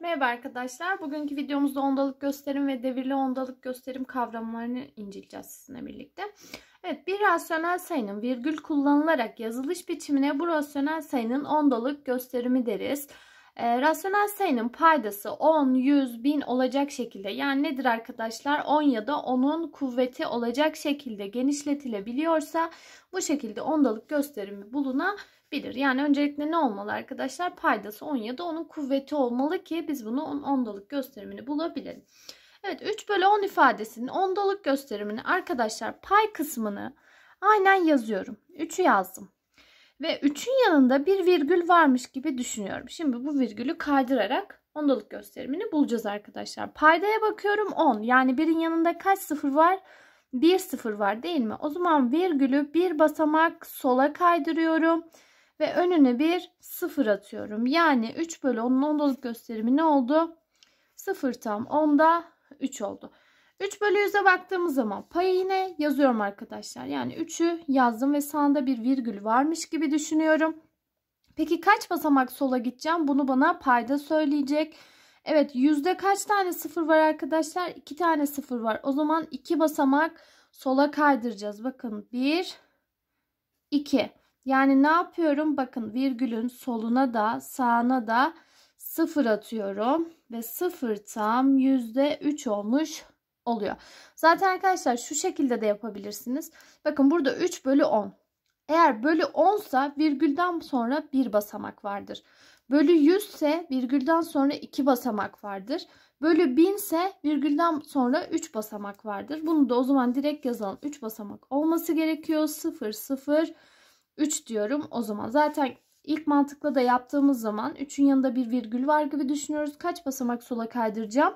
Merhaba arkadaşlar. Bugünkü videomuzda ondalık gösterim ve devirli ondalık gösterim kavramlarını inceleyeceğiz sizinle birlikte. Evet, bir rasyonel sayının virgül kullanılarak yazılış biçimine bu rasyonel sayının ondalık gösterimi deriz. E, rasyonel sayının paydası 10, 100, 1000 olacak şekilde yani nedir arkadaşlar 10 ya da 10'un kuvveti olacak şekilde genişletilebiliyorsa bu şekilde ondalık gösterimi bulunabilir bilir. Yani öncelikle ne olmalı arkadaşlar? Paydası 10 ya da onun kuvveti olmalı ki biz bunu 10 ondalık gösterimini bulabilelim. Evet 3 bölü 10 ifadesinin ondalık gösterimini arkadaşlar pay kısmını aynen yazıyorum. 3'ü yazdım. Ve 3'ün yanında bir virgül varmış gibi düşünüyorum. Şimdi bu virgülü kaydırarak ondalık gösterimini bulacağız arkadaşlar. Paydaya bakıyorum 10. Yani birin yanında kaç sıfır var? 1 sıfır var değil mi? O zaman virgülü bir basamak sola kaydırıyorum ve önüne bir sıfır atıyorum. Yani 3 bölü 10'un ondalık gösterimi ne oldu? 0 tam 10'da 3 oldu. 3 bölü 100'e baktığımız zaman payı yine yazıyorum arkadaşlar. Yani 3'ü yazdım ve sağında bir virgül varmış gibi düşünüyorum. Peki kaç basamak sola gideceğim? Bunu bana payda söyleyecek. Evet yüzde kaç tane sıfır var arkadaşlar? 2 tane sıfır var. O zaman 2 basamak sola kaydıracağız. Bakın 1, 2. Yani ne yapıyorum? Bakın virgülün soluna da sağına da sıfır atıyorum. Ve sıfır tam yüzde üç olmuş oluyor. Zaten arkadaşlar şu şekilde de yapabilirsiniz. Bakın burada 3 bölü 10. Eğer bölü 10 ise virgülden sonra bir basamak vardır. Bölü 100 ise virgülden sonra 2 basamak vardır. Bölü 1000 ise virgülden sonra 3 basamak vardır. Bunu da o zaman direkt yazalım. 3 basamak olması gerekiyor. 0, 0, 0. 3 diyorum o zaman. Zaten ilk mantıkla da yaptığımız zaman 3'ün yanında bir virgül var gibi düşünüyoruz. Kaç basamak sola kaydıracağım?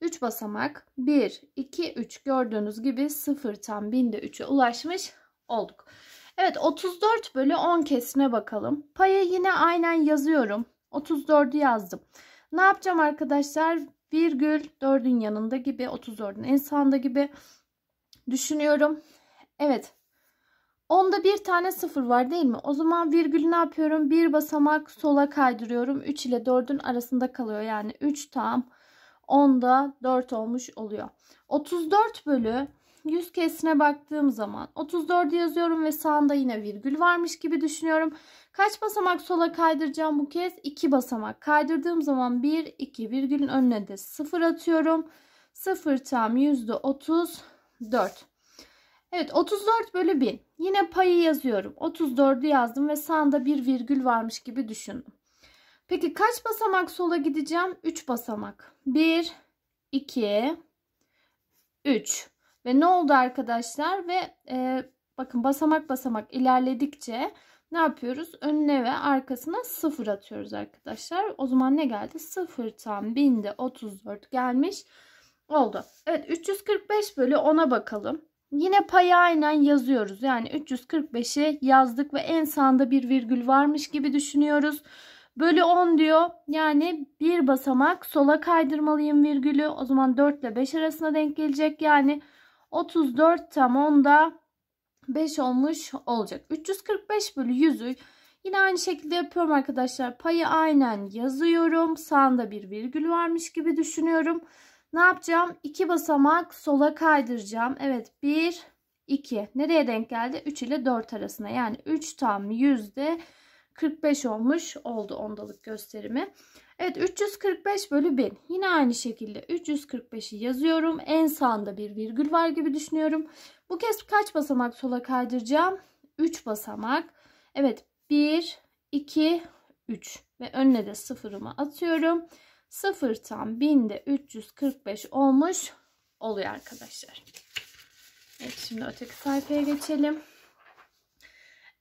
3 basamak 1, 2, 3 gördüğünüz gibi 0 tam binde 3'e ulaşmış olduk. Evet 34 bölü 10 kesine bakalım. Paya yine aynen yazıyorum. 34'ü yazdım. Ne yapacağım arkadaşlar? Virgül 4'ün yanında gibi 34'ün en sağında gibi düşünüyorum. Evet 10'da bir tane sıfır var değil mi? O zaman virgülü ne yapıyorum? Bir basamak sola kaydırıyorum. 3 ile 4'ün arasında kalıyor. Yani 3 tam 10'da 4 olmuş oluyor. 34 bölü 100 kesine baktığım zaman 34 yazıyorum ve sağında yine virgül varmış gibi düşünüyorum. Kaç basamak sola kaydıracağım bu kez? 2 basamak kaydırdığım zaman 1, 2 virgülün önüne de 0 atıyorum. 0 tam %34. Evet 34 bölü 1. Yine payı yazıyorum. 34'ü yazdım ve sağında bir virgül varmış gibi düşündüm. Peki kaç basamak sola gideceğim? 3 basamak. 1, 2, 3. Ve ne oldu arkadaşlar? Ve e, bakın basamak basamak ilerledikçe ne yapıyoruz? Önüne ve arkasına 0 atıyoruz arkadaşlar. O zaman ne geldi? 0 tam 1000'de 34 gelmiş oldu. Evet 345 bölü 10'a bakalım. Yine payı aynen yazıyoruz. Yani 345'i yazdık ve en sanda bir virgül varmış gibi düşünüyoruz. Bölü 10 diyor. Yani bir basamak sola kaydırmalıyım virgülü. O zaman 4 ile 5 arasına denk gelecek. Yani 34 tam 10'da 5 olmuş olacak. 345 bölü 100'ü yine aynı şekilde yapıyorum arkadaşlar. Payı aynen yazıyorum. Sağında bir virgül varmış gibi düşünüyorum. Ne yapacağım? 2 basamak sola kaydıracağım. Evet 1, 2. Nereye denk geldi? 3 ile 4 arasına. Yani 3 tam yüzde 45 olmuş oldu ondalık gösterimi. Evet 345 bölü 1000. Yine aynı şekilde 345'i yazıyorum. En sağında bir virgül var gibi düşünüyorum. Bu kez kaç basamak sola kaydıracağım? 3 basamak. Evet 1, 2, 3 ve önüne de sıfırımı atıyorum. 0 tam 1000'de 345 olmuş oluyor arkadaşlar. Evet şimdi öteki sayfaya geçelim.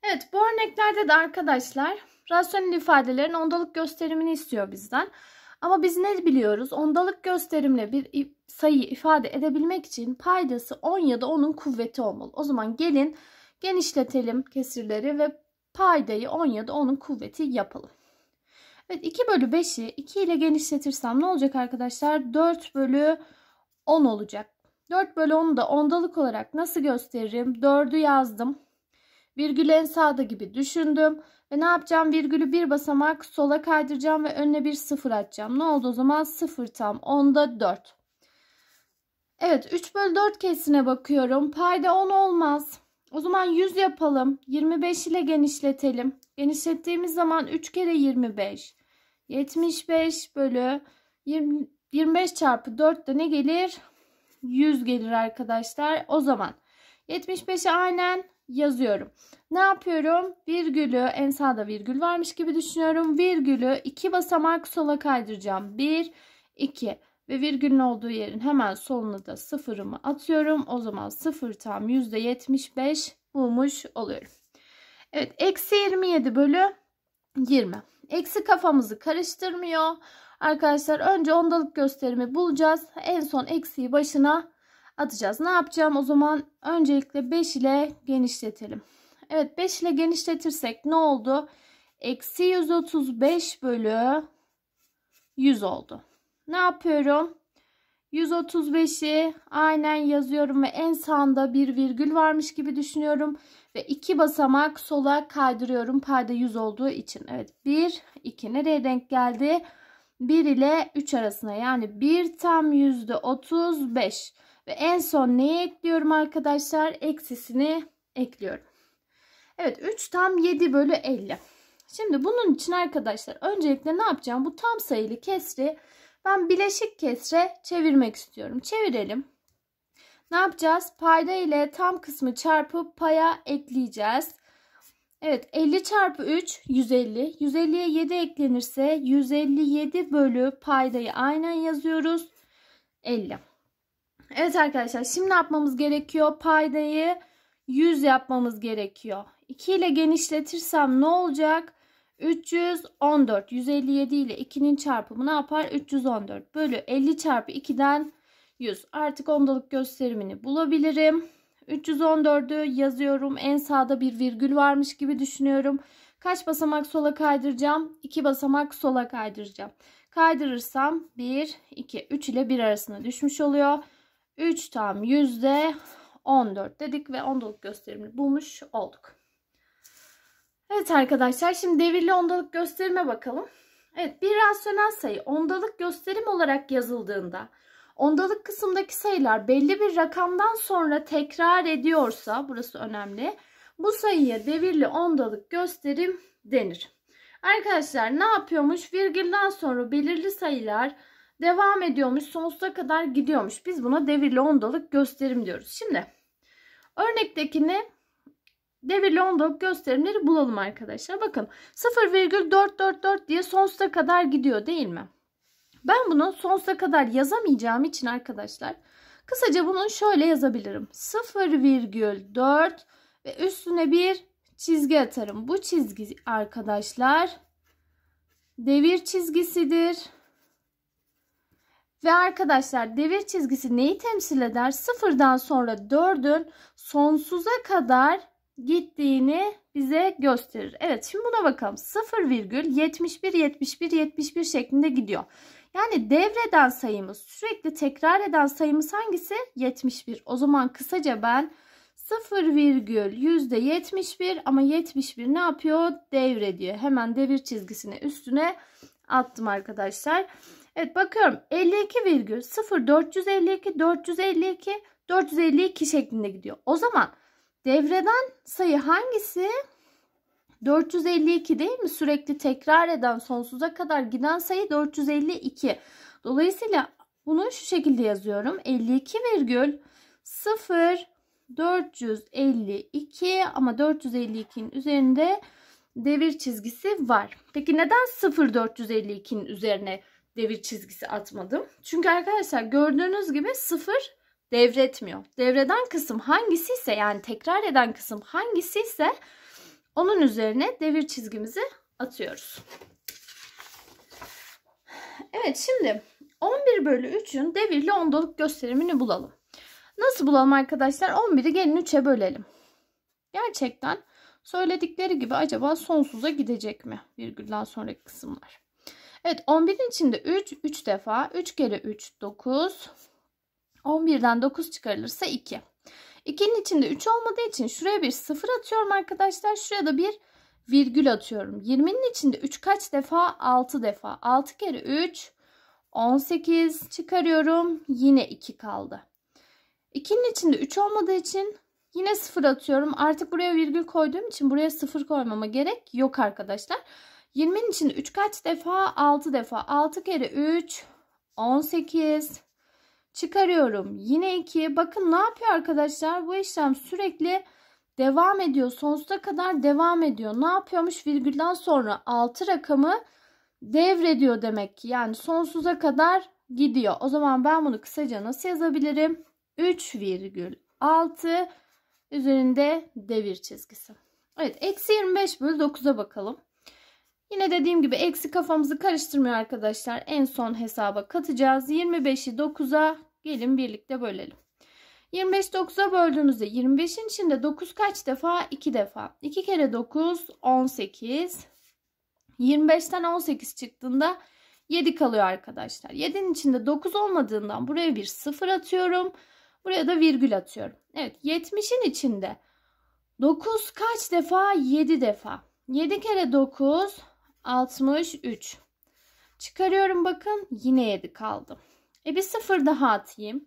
Evet bu örneklerde de arkadaşlar rasyonel ifadelerin ondalık gösterimini istiyor bizden. Ama biz ne biliyoruz? Ondalık gösterimle bir sayıyı ifade edebilmek için paydası 10 ya da onun kuvveti olmalı. O zaman gelin genişletelim kesirleri ve paydayı 10 ya da onun kuvveti yapalım. Evet 2 bölü 5'i 2 ile genişletirsem ne olacak arkadaşlar? 4 bölü 10 olacak. 4 bölü 10'u da ondalık olarak nasıl gösteririm? 4'ü yazdım. Virgül en sağda gibi düşündüm. Ve ne yapacağım? Virgülü bir basamak sola kaydıracağım ve önüne bir sıfır atacağım. Ne oldu o zaman? Sıfır tam. Onda 4. Evet 3 bölü 4 kesine bakıyorum. Payda 10 olmaz. O zaman 100 yapalım. 25 ile genişletelim. Genişlettiğimiz zaman 3 kere 25. 75 bölü 20, 25 çarpı 4 de ne gelir? 100 gelir arkadaşlar. O zaman 75'i aynen yazıyorum. Ne yapıyorum? Virgülü en sağda virgül varmış gibi düşünüyorum. Virgülü 2 basamak sola kaydıracağım. 1, 2 ve virgülün olduğu yerin hemen soluna da sıfırımı atıyorum. O zaman sıfır tam %75 bulmuş oluyorum. Evet eksi 27 bölü 20. Eksi kafamızı karıştırmıyor. Arkadaşlar önce ondalık gösterimi bulacağız. En son eksiyi başına atacağız. Ne yapacağım? O zaman öncelikle 5 ile genişletelim. Evet 5 ile genişletirsek ne oldu? Eksi 135 bölü 100 oldu. Ne yapıyorum? 135'i aynen yazıyorum ve en sağında bir virgül varmış gibi düşünüyorum. Ve iki basamak sola kaydırıyorum payda 100 olduğu için. Evet 1, 2 nereye denk geldi? 1 ile 3 arasına yani 1 tam yüzde 35. Ve en son neye ekliyorum arkadaşlar? Eksisini ekliyorum. Evet 3 tam 7 bölü 50. Şimdi bunun için arkadaşlar öncelikle ne yapacağım? Bu tam sayılı kesri ben bileşik kesre çevirmek istiyorum. Çevirelim. Ne yapacağız? Payda ile tam kısmı çarpıp paya ekleyeceğiz. Evet 50 çarpı 3 150. 150'ye 7 eklenirse 157 bölü paydayı aynen yazıyoruz. 50. Evet arkadaşlar şimdi ne yapmamız gerekiyor? Paydayı 100 yapmamız gerekiyor. 2 ile genişletirsem ne olacak? 314 157 ile 2'nin çarpımı ne yapar? 314 bölü 50 çarpı 2'den 100. Artık ondalık gösterimini bulabilirim. 314'ü yazıyorum. En sağda bir virgül varmış gibi düşünüyorum. Kaç basamak sola kaydıracağım? 2 basamak sola kaydıracağım. Kaydırırsam 1, 2, 3 ile 1 arasına düşmüş oluyor. 3 tam %14 dedik ve ondalık gösterimini bulmuş olduk. Evet arkadaşlar şimdi devirli ondalık gösterime bakalım. Evet bir rasyonel sayı ondalık gösterim olarak yazıldığında ondalık kısımdaki sayılar belli bir rakamdan sonra tekrar ediyorsa burası önemli. Bu sayıya devirli ondalık gösterim denir. Arkadaşlar ne yapıyormuş? Virgülden sonra belirli sayılar devam ediyormuş. Sonsuza kadar gidiyormuş. Biz buna devirli ondalık gösterim diyoruz. Şimdi örnektekini devirli ondoluk gösterimleri bulalım arkadaşlar. Bakın 0,444 diye sonsuza kadar gidiyor değil mi? Ben bunu sonsuza kadar yazamayacağım için arkadaşlar kısaca bunu şöyle yazabilirim. 0,4 ve üstüne bir çizgi atarım. Bu çizgi arkadaşlar devir çizgisidir. Ve arkadaşlar devir çizgisi neyi temsil eder? Sıfırdan sonra 4'ün sonsuza kadar gittiğini bize gösterir. Evet şimdi buna bakalım. 0,71 71 71 şeklinde gidiyor. Yani devreden sayımız sürekli tekrar eden sayımız hangisi? 71. O zaman kısaca ben 0, %71 ama 71 ne yapıyor? Devre diyor. Hemen devir çizgisini üstüne attım arkadaşlar. Evet bakıyorum 52,0452 452 452 şeklinde gidiyor. O zaman Devreden sayı hangisi? 452 değil mi? Sürekli tekrar eden sonsuza kadar giden sayı 452. Dolayısıyla bunu şu şekilde yazıyorum. 52 virgül 0 452 ama 452'nin üzerinde devir çizgisi var. Peki neden 0 452'nin üzerine devir çizgisi atmadım? Çünkü arkadaşlar gördüğünüz gibi 0 devretmiyor. Devreden kısım hangisi ise yani tekrar eden kısım hangisi ise onun üzerine devir çizgimizi atıyoruz. Evet şimdi 11 bölü 3'ün devirli ondalık gösterimini bulalım. Nasıl bulalım arkadaşlar? 11'i gelin 3'e bölelim. Gerçekten söyledikleri gibi acaba sonsuza gidecek mi? Virgülden sonraki kısımlar. Evet 11'in içinde 3, 3 defa. 3 kere 3, 9. 11'den 9 çıkarılırsa 2. 2'nin içinde 3 olmadığı için şuraya bir 0 atıyorum arkadaşlar. Şuraya da bir virgül atıyorum. 20'nin içinde 3 kaç defa? 6 defa. 6 kere 3 18 çıkarıyorum. Yine 2 kaldı. 2'nin içinde 3 olmadığı için yine 0 atıyorum. Artık buraya virgül koyduğum için buraya 0 koymama gerek yok arkadaşlar. 20'nin içinde 3 kaç defa? 6 defa. 6 kere 3 18 çıkarıyorum. Yine 2. Bakın ne yapıyor arkadaşlar? Bu işlem sürekli devam ediyor. Sonsuza kadar devam ediyor. Ne yapıyormuş? Virgülden sonra 6 rakamı devrediyor demek ki. Yani sonsuza kadar gidiyor. O zaman ben bunu kısaca nasıl yazabilirim? 3 virgül 6 üzerinde devir çizgisi. Evet eksi 25 bölü 9'a bakalım. Yine dediğim gibi eksi kafamızı karıştırmıyor arkadaşlar. En son hesaba katacağız. 25'i 9'a Gelin birlikte bölelim. 25 9'a böldüğümüzde 25'in içinde 9 kaç defa? 2 defa. 2 kere 9 18. 25'ten 18 çıktığında 7 kalıyor arkadaşlar. 7'nin içinde 9 olmadığından buraya bir 0 atıyorum. Buraya da virgül atıyorum. Evet 70'in içinde 9 kaç defa? 7 defa. 7 kere 9 63. Çıkarıyorum bakın yine 7 kaldı. E bir sıfır daha atayım.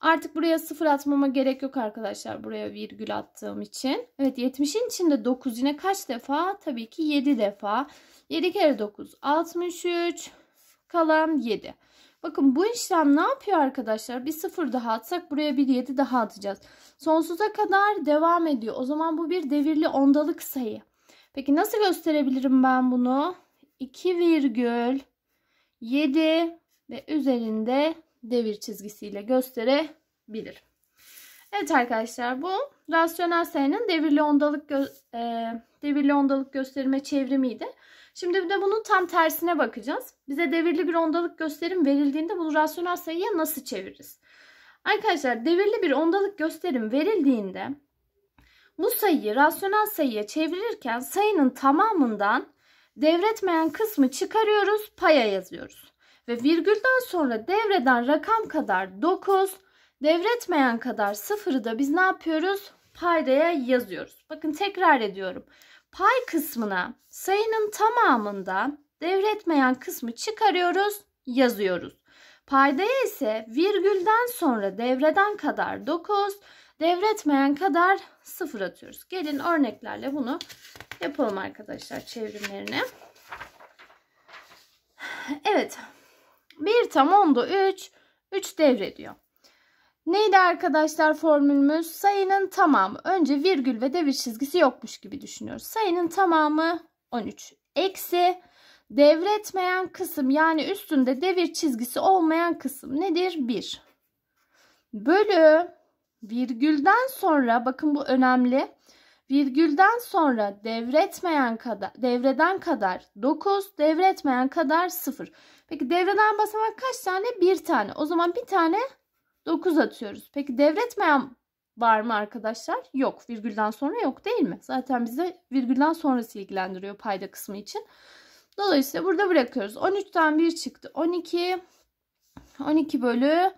Artık buraya sıfır atmama gerek yok arkadaşlar. Buraya virgül attığım için. Evet 70'in içinde 9 yine kaç defa? Tabii ki 7 defa. 7 kere 9 63. Kalan 7. Bakın bu işlem ne yapıyor arkadaşlar? Bir sıfır daha atsak buraya bir 7 daha atacağız. Sonsuza kadar devam ediyor. O zaman bu bir devirli ondalık sayı. Peki nasıl gösterebilirim ben bunu? 2 virgül 7 ve üzerinde devir çizgisiyle gösterebilir. Evet arkadaşlar bu rasyonel sayının devirli ondalık e, devirli ondalık gösterime çevrimiydi. Şimdi bir de bunun tam tersine bakacağız. Bize devirli bir ondalık gösterim verildiğinde bunu rasyonel sayıya nasıl çeviririz? Arkadaşlar devirli bir ondalık gösterim verildiğinde bu sayıyı rasyonel sayıya çevirirken sayının tamamından devretmeyen kısmı çıkarıyoruz, paya yazıyoruz ve virgülden sonra devreden rakam kadar 9, devretmeyen kadar 0'ı da biz ne yapıyoruz? Paydaya yazıyoruz. Bakın tekrar ediyorum. Pay kısmına sayının tamamından devretmeyen kısmı çıkarıyoruz, yazıyoruz. Paydaya ise virgülden sonra devreden kadar 9, devretmeyen kadar 0 atıyoruz. Gelin örneklerle bunu yapalım arkadaşlar çevrimlerini. Evet 1 tam 10'da 3, 3 devrediyor. Neydi arkadaşlar formülümüz? Sayının tamamı. Önce virgül ve devir çizgisi yokmuş gibi düşünüyoruz. Sayının tamamı 13. Eksi devretmeyen kısım yani üstünde devir çizgisi olmayan kısım nedir? 1. Bölü virgülden sonra bakın bu önemli. Virgülden sonra devretmeyen kadar, devreden kadar 9, devretmeyen kadar 0. Peki devreden basamak kaç tane? Bir tane. O zaman bir tane 9 atıyoruz. Peki devretmeyen var mı arkadaşlar? Yok. Virgülden sonra yok değil mi? Zaten bize virgülden sonrası ilgilendiriyor payda kısmı için. Dolayısıyla burada bırakıyoruz. 13'ten 1 çıktı. 12 12 bölü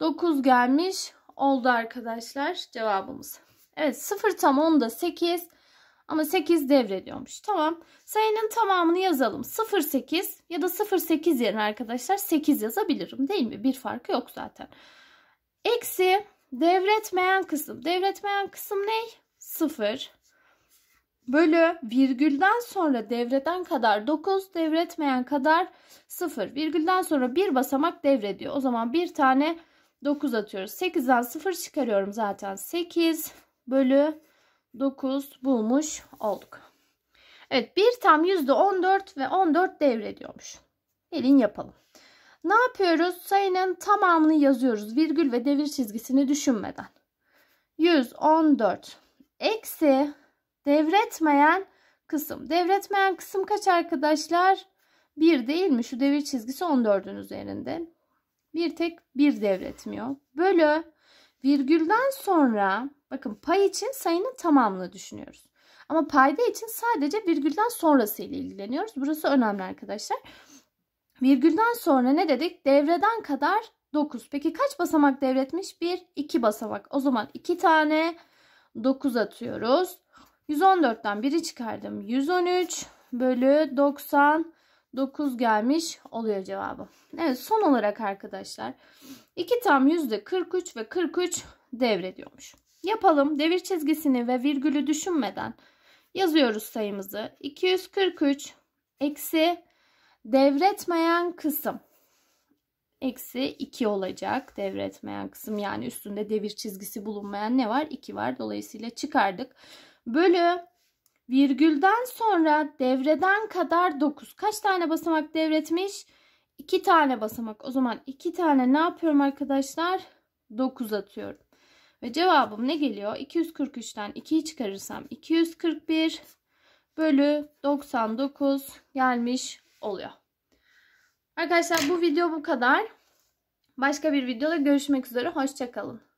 9 gelmiş oldu arkadaşlar cevabımız. Evet 0 tam 10'da 8 ama 8 devrediyormuş. Tamam sayının tamamını yazalım. 08 ya da 08 yerine arkadaşlar 8 yazabilirim değil mi? Bir farkı yok zaten. Eksi devretmeyen kısım. Devretmeyen kısım ne? 0 bölü virgülden sonra devreden kadar 9 devretmeyen kadar 0 virgülden sonra bir basamak devrediyor. O zaman bir tane 9 atıyoruz. 8'den 0 çıkarıyorum zaten 8 bölü 9 bulmuş olduk. Evet bir tam %14 ve 14 devrediyormuş. Gelin yapalım. Ne yapıyoruz? Sayının tamamını yazıyoruz. Virgül ve devir çizgisini düşünmeden. 114 eksi devretmeyen kısım. Devretmeyen kısım kaç arkadaşlar? 1 değil mi? Şu devir çizgisi 14'ün üzerinde. Bir tek 1 devretmiyor. Bölü Virgülden sonra bakın pay için sayının tamamını düşünüyoruz. Ama payda için sadece virgülden sonrası ile ilgileniyoruz. Burası önemli arkadaşlar. Virgülden sonra ne dedik? Devreden kadar 9. Peki kaç basamak devretmiş? 1, 2 basamak. O zaman 2 tane 9 atıyoruz. 114'ten 1'i çıkardım. 113 bölü 90 9 gelmiş oluyor cevabı. Evet son olarak arkadaşlar iki tam yüzde 43 ve 43 devrediyormuş. Yapalım devir çizgisini ve virgülü düşünmeden yazıyoruz sayımızı. 243 eksi devretmeyen kısım eksi 2 olacak devretmeyen kısım yani üstünde devir çizgisi bulunmayan ne var 2 var dolayısıyla çıkardık bölü Virgülden sonra devreden kadar 9. Kaç tane basamak devretmiş? 2 tane basamak. O zaman 2 tane ne yapıyorum arkadaşlar? 9 atıyorum. Ve cevabım ne geliyor? 243'ten 2'yi çıkarırsam 241 bölü 99 gelmiş oluyor. Arkadaşlar bu video bu kadar. Başka bir videoda görüşmek üzere. Hoşçakalın.